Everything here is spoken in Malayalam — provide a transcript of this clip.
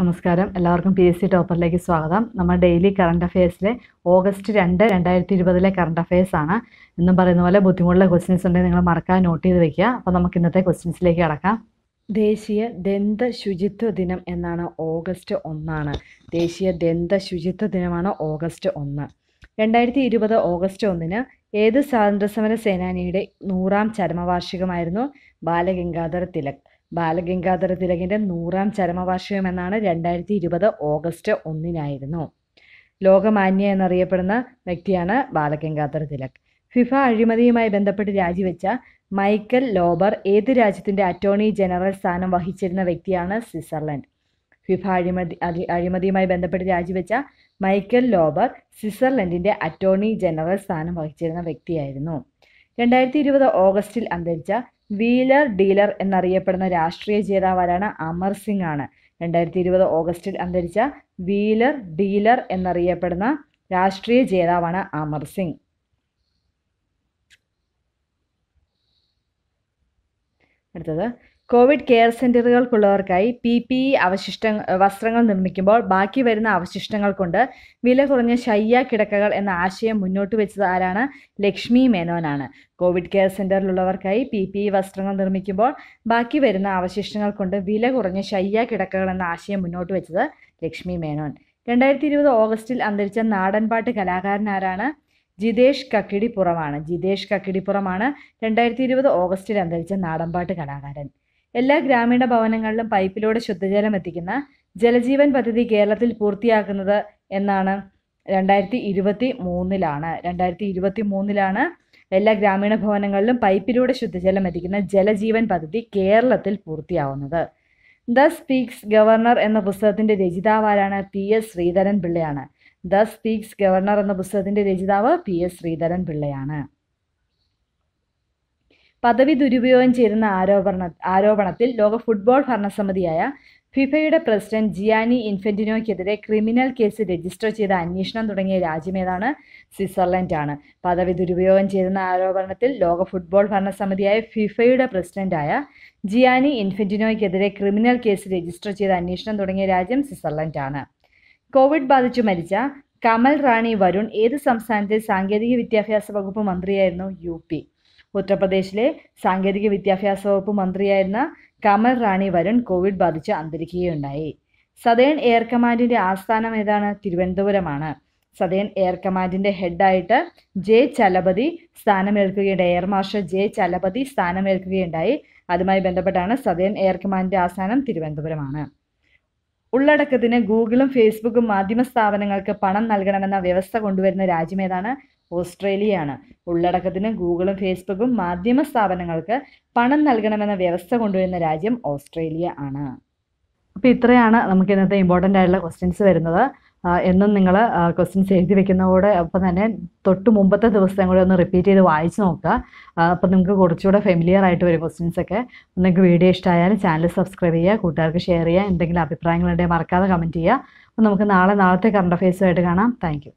നമസ്കാരം എല്ലാവർക്കും പി എസ് സി ടോപ്പറിലേക്ക് സ്വാഗതം നമ്മൾ ഡെയിലി കറണ്ട് അഫയേഴ്സിലെ ഓഗസ്റ്റ് രണ്ട് രണ്ടായിരത്തി ഇരുപതിലെ കറണ്ട് അഫയേഴ്സ് ആണ് എന്നും പറയുന്ന പോലെ ബുദ്ധിമുട്ടുള്ള ക്വസ്റ്റ്യൻസ് ഉണ്ടെങ്കിൽ നിങ്ങൾ മറക്കാൻ നോട്ട് ചെയ്ത് വെക്കുക അപ്പോൾ നമുക്ക് ഇന്നത്തെ ക്വസ്റ്റ്യൻസിലേക്ക് കടക്കാം ദേശീയ ദന്ത ശുചിത്വ ദിനം എന്നാണ് ഓഗസ്റ്റ് ഒന്നാണ് ദേശീയ ദന്ത ശുചിത്വ ദിനമാണ് ഓഗസ്റ്റ് ഒന്ന് രണ്ടായിരത്തി ഇരുപത് ഓഗസ്റ്റ് ഒന്നിന് ഏത് സ്വാതന്ത്ര്യസമര സേനാനിയുടെ നൂറാം ചരമവാർഷികമായിരുന്നു ബാലഗംഗാധര തിലക് ബാലഗംഗാധര തിലകിൻ്റെ നൂറാം ചരമവാർഷികം എന്നാണ് രണ്ടായിരത്തി ഇരുപത് ഓഗസ്റ്റ് ഒന്നിനായിരുന്നു ലോകമാന്യ എന്നറിയപ്പെടുന്ന വ്യക്തിയാണ് ബാലഗംഗാധര തിലക് ഫിഫ അഴിമതിയുമായി ബന്ധപ്പെട്ട് രാജിവെച്ച മൈക്കൽ ലോബർ ഏത് രാജ്യത്തിൻ്റെ അറ്റോർണി ജനറൽ സ്ഥാനം വഹിച്ചിരുന്ന വ്യക്തിയാണ് സ്വിറ്റ്സർലൻഡ് ഫിഫ അഴിമതി അഴിമതിയുമായി ബന്ധപ്പെട്ട് രാജിവെച്ച മൈക്കൽ ലോബർ സ്വിറ്റ്സർലൻഡിൻ്റെ അറ്റോർണി ജനറൽ സ്ഥാനം വഹിച്ചിരുന്ന വ്യക്തിയായിരുന്നു രണ്ടായിരത്തി ഇരുപത് ഓഗസ്റ്റിൽ അന്തരിച്ച വീലർ ഡീലർ എന്നറിയപ്പെടുന്ന രാഷ്ട്രീയ ജേതാവാരാണ് അമർ സിംഗ് ആണ് രണ്ടായിരത്തി ഇരുപത് ഓഗസ്റ്റിൽ അന്തരിച്ച വീലർ ഡീലർ എന്നറിയപ്പെടുന്ന രാഷ്ട്രീയ ജേതാവാണ് അമർ സിംഗ് അടുത്തത് കോവിഡ് കെയർ സെൻറ്ററുകൾക്കുള്ളവർക്കായി പി പി ഇ അവശിഷ്ട വസ്ത്രങ്ങൾ നിർമ്മിക്കുമ്പോൾ ബാക്കി വരുന്ന അവശിഷ്ടങ്ങൾ കൊണ്ട് വില കുറഞ്ഞ ശയ്യ കിടക്കകൾ എന്ന ആശയം മുന്നോട്ട് വെച്ചത് ആരാണ് ലക്ഷ്മി മേനോനാണ് കോവിഡ് കെയർ സെൻറ്ററിലുള്ളവർക്കായി പി പി ഇ വസ്ത്രങ്ങൾ നിർമ്മിക്കുമ്പോൾ ബാക്കി വരുന്ന അവശിഷ്ടങ്ങൾ കൊണ്ട് വില കുറഞ്ഞ ശയ്യ കിടക്കകൾ എന്ന ആശയം മുന്നോട്ട് വെച്ചത് ലക്ഷ്മി മേനോൻ രണ്ടായിരത്തി ഇരുപത് ഓഗസ്റ്റിൽ അന്തരിച്ച നാടൻപാട്ട് കലാകാരൻ ആരാണ് ജിതേഷ് കക്കിടിപ്പുറമാണ് ജിതേഷ് കക്കിടിപ്പുറമാണ് രണ്ടായിരത്തി ഇരുപത് ഓഗസ്റ്റിൽ അന്തരിച്ച നാടൻപാട്ട് കലാകാരൻ എല്ലാ ഗ്രാമീണ ഭവനങ്ങളിലും പൈപ്പിലൂടെ ശുദ്ധജലം എത്തിക്കുന്ന ജലജീവൻ പദ്ധതി കേരളത്തിൽ പൂർത്തിയാക്കുന്നത് എന്നാണ് രണ്ടായിരത്തി ഇരുപത്തി മൂന്നിലാണ് രണ്ടായിരത്തി ഇരുപത്തി മൂന്നിലാണ് എല്ലാ ഗ്രാമീണ ഭവനങ്ങളിലും പൈപ്പിലൂടെ ശുദ്ധജലം എത്തിക്കുന്ന ജലജീവൻ പദ്ധതി കേരളത്തിൽ പൂർത്തിയാവുന്നത് ദ സ്പീക്സ് ഗവർണർ എന്ന പുസ്തകത്തിൻ്റെ രചിതാവാരാണ് പി എസ് ശ്രീധരൻ പിള്ളയാണ് ദ സ്പീക്സ് ഗവർണർ എന്ന പുസ്തകത്തിൻ്റെ രചിതാവ് പി എസ് ശ്രീധരൻ പിള്ളയാണ് പദവി ദുരുപയോഗം ചെയ്തെന്ന ആരോപണ ആരോപണത്തിൽ ലോക ഫുട്ബോൾ ഭരണസമിതിയായ ഫിഫയുടെ പ്രസിഡന്റ് ജിയാനി ഇൻഫെന്റിനോയ്ക്കെതിരെ ക്രിമിനൽ കേസ് രജിസ്റ്റർ ചെയ്ത അന്വേഷണം തുടങ്ങിയ രാജ്യമേതാണ് സ്വിറ്റ്സർലൻഡാണ് പദവി ദുരുപയോഗം ചെയ്തെന്ന ആരോപണത്തിൽ ലോക ഫുട്ബോൾ ഭരണസമിതിയായ ഫിഫയുടെ പ്രസിഡന്റായ ജിയാനി ഇൻഫെന്റിനോയ്ക്കെതിരെ ക്രിമിനൽ കേസ് രജിസ്റ്റർ ചെയ്ത അന്വേഷണം തുടങ്ങിയ രാജ്യം സ്വിറ്റ്സർലൻഡാണ് കോവിഡ് ബാധിച്ചു മരിച്ച കമൽ റാണി വരുൺ ഏത് സംസ്ഥാനത്തെ സാങ്കേതിക വിദ്യാഭ്യാസ വകുപ്പ് മന്ത്രിയായിരുന്നു യു ഉത്തർപ്രദേശിലെ സാങ്കേതിക വിദ്യാഭ്യാസ വകുപ്പ് മന്ത്രിയായിരുന്ന കമൽ റാണി വരുൺ കോവിഡ് ബാധിച്ച് അന്തരിക്കുകയുണ്ടായി സതേൺ എയർ കമാൻഡിന്റെ ആസ്ഥാനം ഏതാണ് തിരുവനന്തപുരമാണ് സതേൺ എയർ കമാൻഡിന്റെ ഹെഡായിട്ട് ജെ ചലപതി സ്ഥാനമേൽക്കുകയുണ്ടായി എയർ മാർഷൽ ജെ ചലപതി സ്ഥാനമേൽക്കുകയുണ്ടായി അതുമായി ബന്ധപ്പെട്ടാണ് സതേൺ എയർ കമാൻഡിന്റെ ആസ്ഥാനം തിരുവനന്തപുരമാണ് ഉള്ളടക്കത്തിന് ഗൂഗിളും ഫേസ്ബുക്കും മാധ്യമ സ്ഥാപനങ്ങൾക്ക് പണം നൽകണമെന്ന വ്യവസ്ഥ കൊണ്ടുവരുന്ന രാജ്യമേതാണ് ഓസ്ട്രേലിയയാണ് ഉള്ളടക്കത്തിന് ഗൂഗിളും ഫേസ്ബുക്കും മാധ്യമ സ്ഥാപനങ്ങൾക്ക് പണം നൽകണമെന്ന വ്യവസ്ഥ കൊണ്ടുവരുന്ന രാജ്യം ഓസ്ട്രേലിയ ആണ് അപ്പോൾ ഇത്രയാണ് നമുക്ക് ഇന്നത്തെ ഇമ്പോർട്ടൻ്റ് ആയിട്ടുള്ള ക്വസ്റ്റ്യൻസ് വരുന്നത് എന്നും നിങ്ങൾ ക്വസ്റ്റ്യൻസ് എഴുതി വെക്കുന്നതോടെ അപ്പം തന്നെ തൊട്ട് മുമ്പത്തെ ദിവസം കൂടെ ഒന്ന് റിപ്പീറ്റ് ചെയ്ത് വായിച്ച് നോക്കുക അപ്പം നിങ്ങൾക്ക് കുറച്ചുകൂടെ ഫെമിലിയർ ആയിട്ട് വരും ക്വസ്റ്റ്യൻസൊക്കെ നിങ്ങൾക്ക് വീഡിയോ ഇഷ്ടമായാലും ചാനൽ സബ്സ്ക്രൈബ് ചെയ്യുക കൂട്ടുകാർക്ക് ഷെയർ ചെയ്യുക എന്തെങ്കിലും അഭിപ്രായങ്ങളുണ്ടെങ്കിൽ മറക്കാതെ കമൻറ്റ് ചെയ്യുക അപ്പം നമുക്ക് നാളെ നാളത്തെ കറണ്ട് അഫയേഴ്സുമായിട്ട് കാണാം താങ്ക്